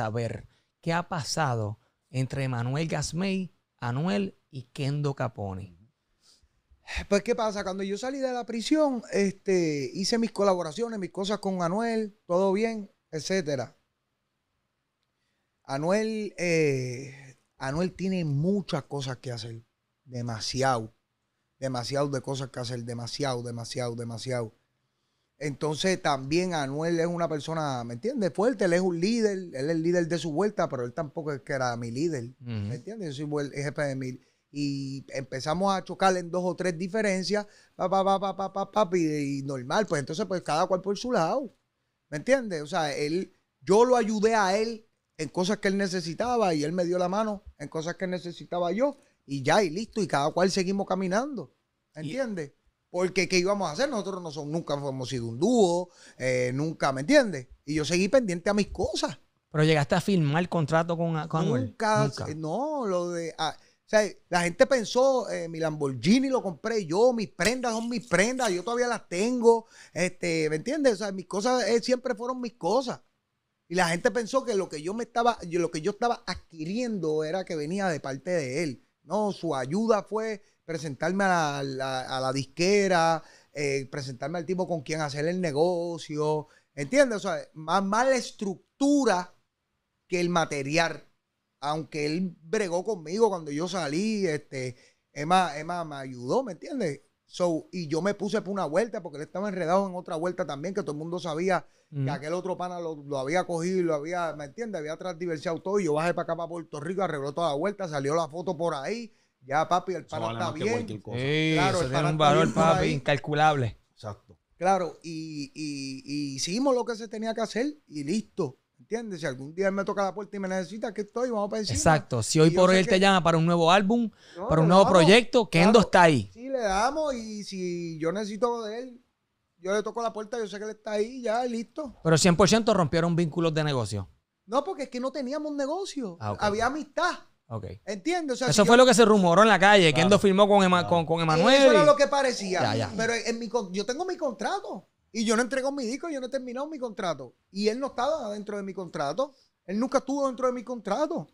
saber qué ha pasado entre Manuel Gasmey, Anuel y Kendo Capone. Pues, ¿qué pasa? Cuando yo salí de la prisión, este, hice mis colaboraciones, mis cosas con Anuel, todo bien, etcétera. Anuel, eh, Anuel tiene muchas cosas que hacer. Demasiado. Demasiado de cosas que hacer. Demasiado, demasiado, demasiado. Entonces también Anuel es una persona, ¿me entiendes? Fuerte, él es un líder, él es el líder de su vuelta, pero él tampoco es que era mi líder, ¿me entiendes? Yo soy el jefe de mi... Y empezamos a chocar en dos o tres diferencias, pa, pa, pa, y, y, normal, pues entonces pues cada cual por su lado, ¿me entiendes? O sea, él, yo lo ayudé a él en cosas que él necesitaba y él me dio la mano en cosas que necesitaba yo y ya, y listo, y cada cual seguimos caminando, ¿me ¿entiendes? Porque ¿qué íbamos a hacer? Nosotros no son, nunca hemos sido un dúo, eh, nunca, ¿me entiendes? Y yo seguí pendiente a mis cosas. Pero llegaste a firmar el contrato con, con nunca, eh, no, lo de... Ah, o sea, la gente pensó, eh, mi Lamborghini lo compré yo, mis prendas son mis prendas, yo todavía las tengo, este, ¿me entiendes? O sea, mis cosas siempre fueron mis cosas. Y la gente pensó que lo que yo me estaba, lo que yo estaba adquiriendo era que venía de parte de él. No, su ayuda fue presentarme a la, disquera, eh, presentarme al tipo con quien hacer el negocio, ¿entiendes? O sea, más, mala la estructura que el material. Aunque él bregó conmigo cuando yo salí, este, Emma, me ayudó, ¿me entiendes? So, y yo me puse por una vuelta porque él estaba enredado en otra vuelta también, que todo el mundo sabía que aquel otro pana lo, había cogido, lo había, ¿me entiendes? Había transdiversado todo y yo bajé para acá, para Puerto Rico, arregló toda la vuelta, salió la foto por ahí. Ya, papi, el pana está bien. claro, el un valor, papi, incalculable. Exacto. Claro, y, y, hicimos lo que se tenía que hacer y listo. ¿Entiendes? Si algún día él me toca la puerta y me necesita, que estoy, vamos a pensar. Exacto. Si hoy por hoy él te llama para un nuevo álbum, para un nuevo proyecto, Kendo Endo está ahí. Sí, le damos y si yo necesito de él, yo le toco la puerta, yo sé que él está ahí, ya, listo. Pero 100% rompieron vínculos de negocio. No, porque es que no teníamos un negocio. Ah, Había amistad entiendo eso fue lo que se rumoró en la calle. Que Endo firmó con, con, Emanuel. Eso era lo que parecía. Pero en mi, yo tengo mi contrato. Y yo no entrego mi disco, yo no he terminado mi contrato. Y él no estaba dentro de mi contrato. Él nunca estuvo dentro de mi contrato.